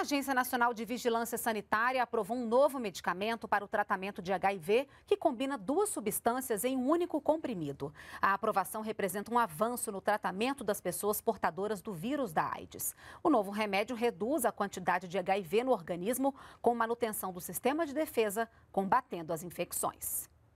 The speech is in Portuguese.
A Agência Nacional de Vigilância Sanitária aprovou um novo medicamento para o tratamento de HIV que combina duas substâncias em um único comprimido. A aprovação representa um avanço no tratamento das pessoas portadoras do vírus da AIDS. O novo remédio reduz a quantidade de HIV no organismo com manutenção do sistema de defesa, combatendo as infecções.